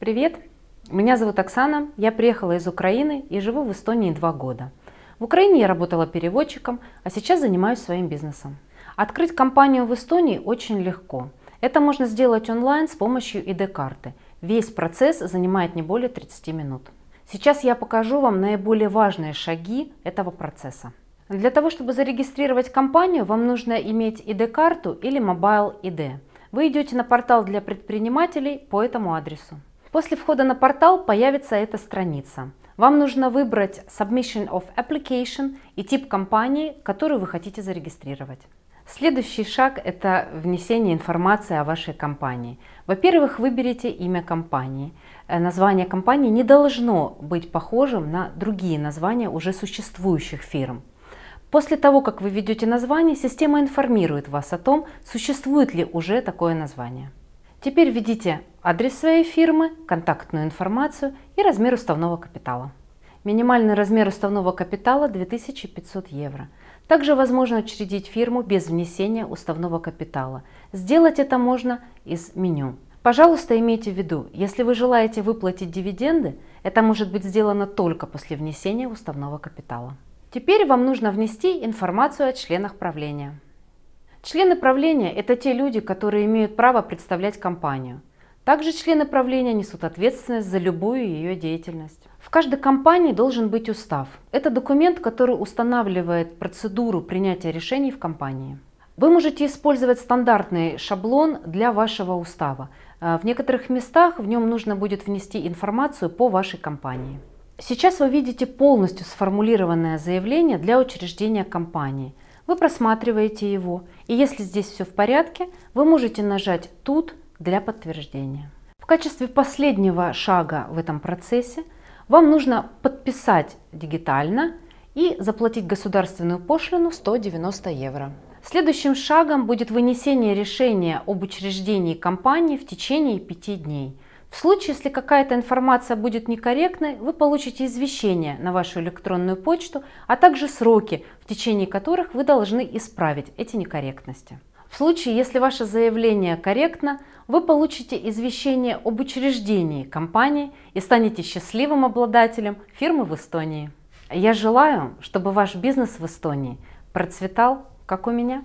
Привет! Меня зовут Оксана, я приехала из Украины и живу в Эстонии два года. В Украине я работала переводчиком, а сейчас занимаюсь своим бизнесом. Открыть компанию в Эстонии очень легко. Это можно сделать онлайн с помощью ID-карты. Весь процесс занимает не более 30 минут. Сейчас я покажу вам наиболее важные шаги этого процесса. Для того, чтобы зарегистрировать компанию, вам нужно иметь ID-карту или Mobile ID. Вы идете на портал для предпринимателей по этому адресу. После входа на портал появится эта страница. Вам нужно выбрать Submission of Application и тип компании, которую вы хотите зарегистрировать. Следующий шаг – это внесение информации о вашей компании. Во-первых, выберите имя компании. Э, название компании не должно быть похожим на другие названия уже существующих фирм. После того, как вы введете название, система информирует вас о том, существует ли уже такое название. Теперь введите адрес своей фирмы, контактную информацию и размер уставного капитала. Минимальный размер уставного капитала 2500 евро. Также возможно учредить фирму без внесения уставного капитала. Сделать это можно из меню. Пожалуйста, имейте в виду, если вы желаете выплатить дивиденды, это может быть сделано только после внесения уставного капитала. Теперь вам нужно внести информацию о членах правления. Члены правления – это те люди, которые имеют право представлять компанию. Также члены правления несут ответственность за любую ее деятельность. В каждой компании должен быть устав. Это документ, который устанавливает процедуру принятия решений в компании. Вы можете использовать стандартный шаблон для вашего устава. Э, в некоторых местах в нем нужно будет внести информацию по вашей компании. Сейчас вы видите полностью сформулированное заявление для учреждения компании. Вы просматриваете его, и если здесь все в порядке, вы можете нажать «Тут» для подтверждения. В качестве последнего шага в этом процессе вам нужно подписать дигитально и заплатить государственную пошлину 190 евро. Следующим шагом будет вынесение решения об учреждении компании в течение пяти дней – в случае, если какая-то информация будет некорректной, вы получите извещение на вашу электронную почту, а также сроки, в течение которых вы должны исправить эти некорректности. В случае, если ваше заявление корректно, вы получите извещение об учреждении компании и станете счастливым обладателем фирмы в Эстонии. Я желаю, чтобы ваш бизнес в Эстонии процветал, как у меня.